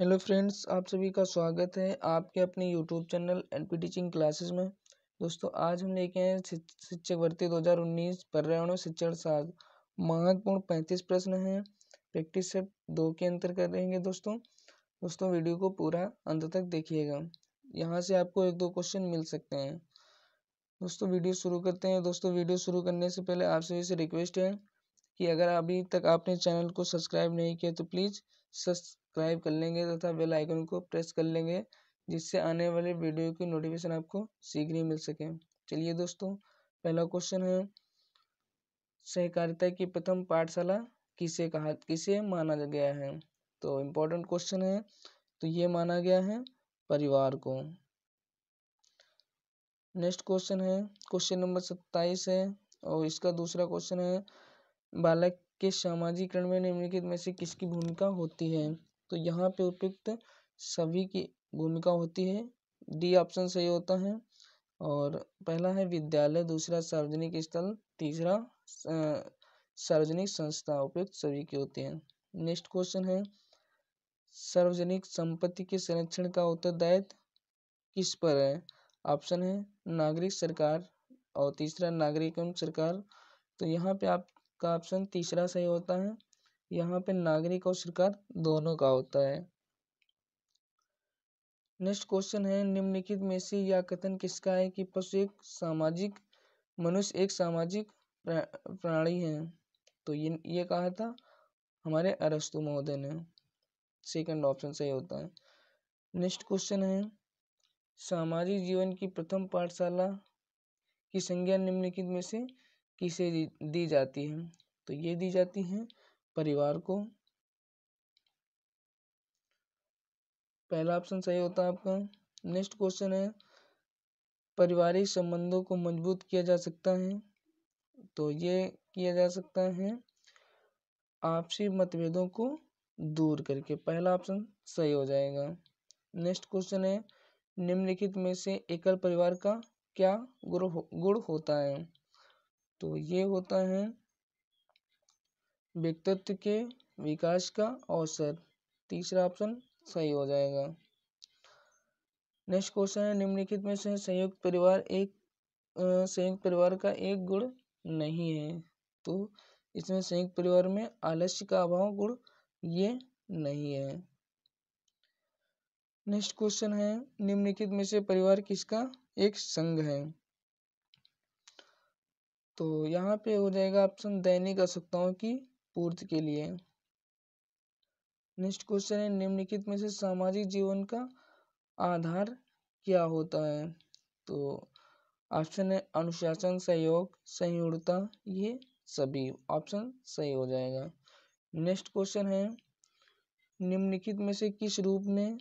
hello friends आप सभी का स्वागत है आपके अपने YouTube channel N P teaching classes में दोस्तों आज हम लेके आए शिक्षक भर्ती 2019 पर्यावरण शिक्षण साग महत्वपूर्ण पैंतीस प्रश्न हैं प्रैक्टिस से दो के अंतर कर रहेंगे दोस्तों दोस्तों वीडियो को पूरा अंत तक देखिएगा यहाँ से आपको एक दो क्वेश्चन मिल सकते हैं दोस्तों वीडियो शुरू करते हैं दोस्तों वीडियो शुरू करने से पहले आप सभी से रिक्वेस्ट है कि अगर अभी तक आपने चैनल को सब्सक्राइब नहीं किया तो प्लीज़ सब्सक्राइब कर लेंगे तथा बेल आइकन को प्रेस कर लेंगे जिससे आने वाले वीडियो की नोटिफिकेशन आपको शीघ्र ही मिल सके चलिए दोस्तों पहला क्वेश्चन है सहकारिता की प्रथम पाठशाला किसे कहा किसे माना गया है तो इम्पोर्टेंट क्वेश्चन है तो ये माना गया है परिवार को नेक्स्ट क्वेश्चन है क्वेश्चन नंबर सत्ताईस है और इसका दूसरा क्वेश्चन है बालक के सामाजिकरण में निम्नलिखित में से किसकी भूमिका होती है तो यहाँ पे उपयुक्त सभी की भूमिका होती है डी ऑप्शन सही होता है और पहला है विद्यालय दूसरा सार्वजनिक स्थल तीसरा सार्वजनिक संस्था उपयुक्त सभी की होती है नेक्स्ट क्वेश्चन है सार्वजनिक संपत्ति के संरक्षण का उत्तरदायित्व किस पर है ऑप्शन है नागरिक सरकार और तीसरा नागरिक एवं सरकार तो यहाँ पे आप का ऑप्शन तीसरा सही होता है यहाँ पे नागरिक और सरकार दोनों का होता है नेक्स्ट क्वेश्चन है निम्नलिखित में से यह कथन किसका है कि पशु एक सामाजिक मनुष्य एक सामाजिक प्राणी है तो ये ये कहा था हमारे अरस्तु महोदय ने सेकंड ऑप्शन सही होता है नेक्स्ट क्वेश्चन है सामाजिक जीवन की प्रथम पाठशाला की संज्ञा निम्नलिखित में से किसे दी जाती है तो ये दी जाती है परिवार को पहला ऑप्शन सही होता है आपका नेक्स्ट क्वेश्चन है पारिवारिक संबंधों को मजबूत किया जा सकता है तो ये किया जा सकता है आपसी मतभेदों को दूर करके पहला ऑप्शन सही हो जाएगा नेक्स्ट क्वेश्चन है निम्नलिखित में से एकल परिवार का क्या गुण हो, गुण होता है तो ये होता है व्यक्तित्व के विकास का अवसर तीसरा ऑप्शन सही हो जाएगा नेक्स्ट क्वेश्चन है निम्नलिखित में से संयुक्त परिवार एक संयुक्त परिवार का एक गुण नहीं है तो इसमें संयुक्त परिवार में आलस्य का अभाव गुण ये नहीं है नेक्स्ट क्वेश्चन है निम्नलिखित में से परिवार किसका एक संघ है तो यहाँ पे हो जाएगा ऑप्शन दैनिक आवश्यकताओं की पूर्ति के लिए नेक्स्ट क्वेश्चन है निम्नलिखित में से सामाजिक जीवन का आधार क्या होता है तो ऑप्शन है अनुशासन सहयोग संयुक्तता ये सभी ऑप्शन सही हो जाएगा नेक्स्ट क्वेश्चन है निम्नलिखित में से किस रूप में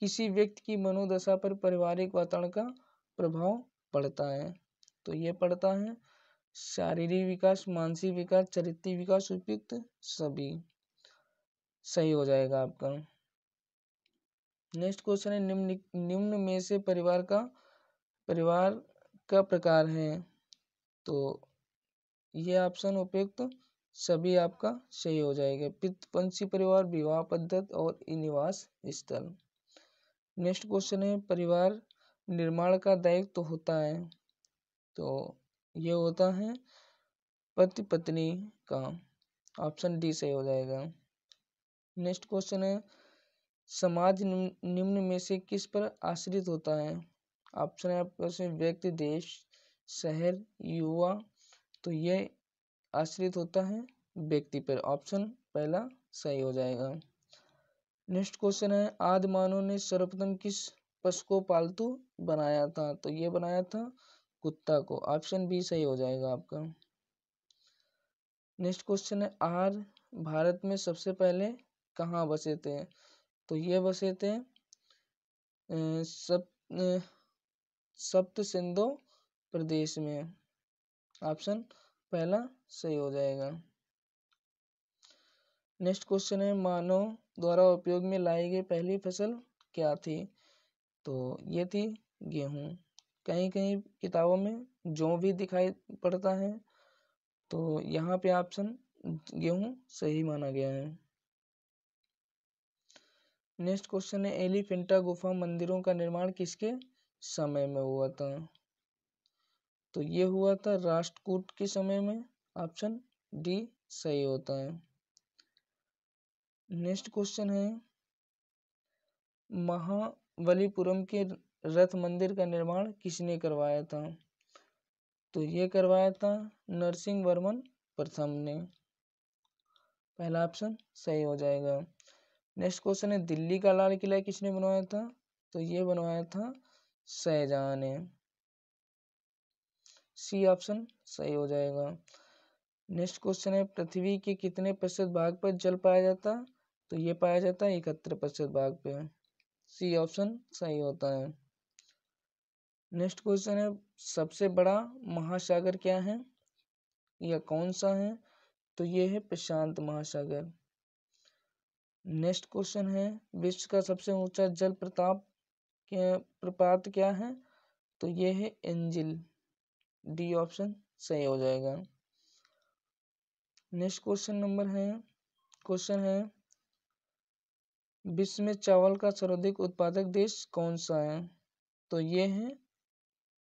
किसी व्यक्ति की मनोदशा पर पारिवारिक वातावरण का प्रभाव पड़ता है तो ये पड़ता है शारीरिक विकास मानसिक विकास चरित्र विकास उपयुक्त सभी सही हो जाएगा आपका नेक्स्ट क्वेश्चन है निम्न निम्न में से परिवार का परिवार का प्रकार है तो ये ऑप्शन उपयुक्त सभी आपका सही हो जाएगा पितपंशी परिवार विवाह पद्धत और निवास स्थल नेक्स्ट क्वेश्चन है परिवार निर्माण का दायित्व तो होता है तो ये होता है पति पत्नी का ऑप्शन डी सही हो जाएगा नेक्स्ट क्वेश्चन है समाज निम्न में से किस पर आश्रित होता है ऑप्शन है आपके व्यक्ति देश शहर युवा तो ये आश्रित होता है व्यक्ति पर ऑप्शन पहला सही हो जाएगा नेक्स्ट क्वेश्चन है आदि मानव ने सर्वप्रथम किस पशु को पालतू बनाया था तो ये बनाया था कुत्ता को ऑप्शन बी सही हो जाएगा आपका नेक्स्ट क्वेश्चन है आर भारत में सबसे पहले कहाँ बसे थे तो ये बसे थे सप्त सिंधु प्रदेश में ऑप्शन पहला सही हो जाएगा नेक्स्ट क्वेश्चन है मानव द्वारा उपयोग में लाई गई पहली फसल क्या थी तो ये थी गेहूँ कहीं कहीं किताबों में जो भी दिखाई पड़ता है तो यहाँ पे ऑप्शन गेहूँ सही माना गया है नेक्स्ट क्वेश्चन है एलिफेंटा गुफा मंदिरों का निर्माण किसके समय में हुआ था तो ये हुआ था राष्ट्रकूट के समय में ऑप्शन डी सही होता है नेक्स्ट क्वेश्चन है महा बलीपुरम के रथ मंदिर का निर्माण किसने करवाया था तो ये करवाया था नरसिंह वर्मन प्रथम ने पहला ऑप्शन सही हो जाएगा नेक्स्ट क्वेश्चन है दिल्ली का लाल किला किसने बनवाया था तो ये बनवाया था शहजहा ने सी ऑप्शन सही हो जाएगा नेक्स्ट क्वेश्चन है पृथ्वी के कितने प्रतिशत भाग पर जल पाया जाता तो ये पाया जाता है इकहत्तर प्रतिशत भाग पे सी ऑप्शन सही होता है नेक्स्ट क्वेश्चन है सबसे बड़ा महासागर क्या है या कौन सा है तो ये है प्रशांत महासागर नेक्स्ट क्वेश्चन है विश्व का सबसे ऊंचा जल प्रताप प्रपात क्या है तो ये है एंजिल डी ऑप्शन सही हो जाएगा नेक्स्ट क्वेश्चन नंबर है क्वेश्चन है विश्व में चावल का सर्वाधिक उत्पादक देश कौन सा है तो ये है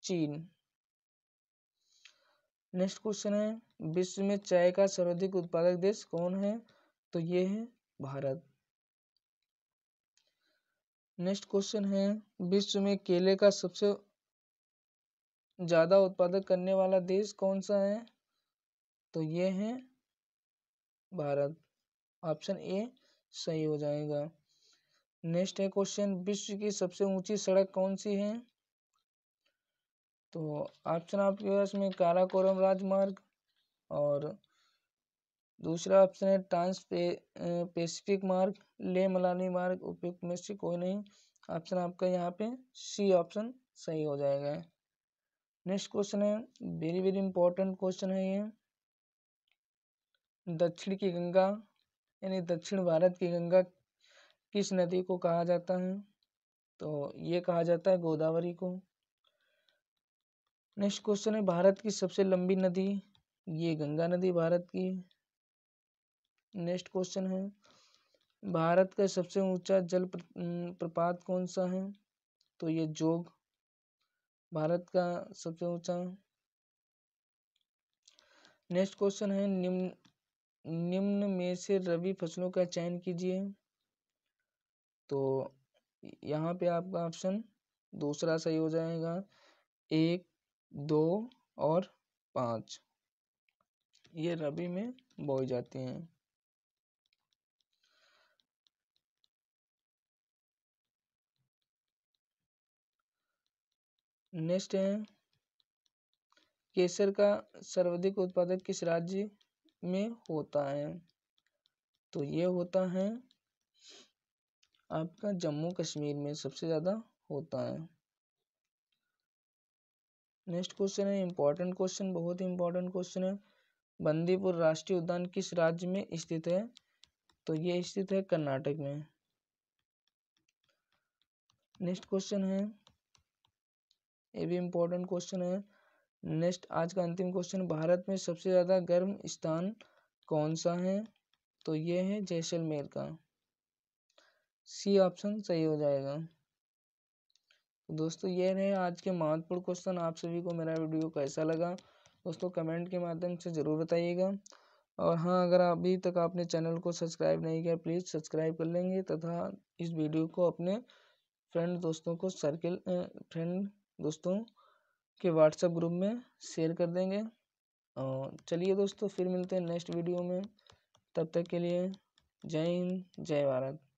चीन नेक्स्ट क्वेश्चन है विश्व में चाय का सर्वाधिक उत्पादक देश कौन है तो ये है भारत नेक्स्ट क्वेश्चन है विश्व में केले का सबसे ज़्यादा उत्पादक करने वाला देश कौन सा है तो ये है भारत ऑप्शन ए सही हो जाएगा नेक्स्ट है क्वेश्चन विश्व की सबसे ऊंची सड़क कौन सी है तो ऑप्शन आपके पास में काराकोरम राजमार्ग और दूसरा ऑप्शन है ट्रांस पेसिफिक मार्ग ले मलानी मार्ग उपयुक्त में से कोई नहीं ऑप्शन आपका यहाँ पे सी ऑप्शन सही हो जाएगा नेक्स्ट क्वेश्चन है वेरी वेरी इंपॉर्टेंट क्वेश्चन है ये दक्षिण की गंगा यानी दक्षिण भारत की गंगा किस नदी को कहा जाता है तो ये कहा जाता है गोदावरी को नेक्स्ट क्वेश्चन है भारत की सबसे लंबी नदी ये गंगा नदी भारत की नेक्स्ट क्वेश्चन है भारत का सबसे ऊंचा जल प्रपात कौन सा है तो ये जोग भारत का सबसे ऊंचा नेक्स्ट क्वेश्चन है निम्न निम्न में से रबी फसलों का चयन कीजिए तो यहाँ पे आपका ऑप्शन दूसरा सही हो जाएगा एक दो और पाँच ये रबी में बोई जाती हैं नेक्स्ट है केसर का सर्वाधिक उत्पादक किस राज्य में होता है तो ये होता है आपका जम्मू कश्मीर में सबसे ज़्यादा होता है नेक्स्ट क्वेश्चन है इम्पोर्टेंट क्वेश्चन बहुत ही इम्पोर्टेंट क्वेश्चन है बंदीपुर राष्ट्रीय उद्यान किस राज्य में स्थित है तो ये स्थित है कर्नाटक में नेक्स्ट क्वेश्चन है ये भी इम्पोर्टेंट क्वेश्चन है नेक्स्ट आज का अंतिम क्वेश्चन भारत में सबसे ज़्यादा गर्म स्थान कौन सा है तो ये है जैसलमेर का सी ऑप्शन सही हो जाएगा तो दोस्तों ये रहे आज के महत्वपूर्ण क्वेश्चन आप सभी को मेरा वीडियो कैसा लगा दोस्तों कमेंट के माध्यम से ज़रूर बताइएगा और हाँ अगर अभी तक आपने चैनल को सब्सक्राइब नहीं किया प्लीज़ सब्सक्राइब कर लेंगे तथा इस वीडियो को अपने फ्रेंड दोस्तों को सर्किल फ्रेंड दोस्तों के व्हाट्सएप ग्रुप में शेयर कर देंगे और चलिए दोस्तों फिर मिलते हैं नेक्स्ट वीडियो में तब तक के लिए जय हिंद जय भारत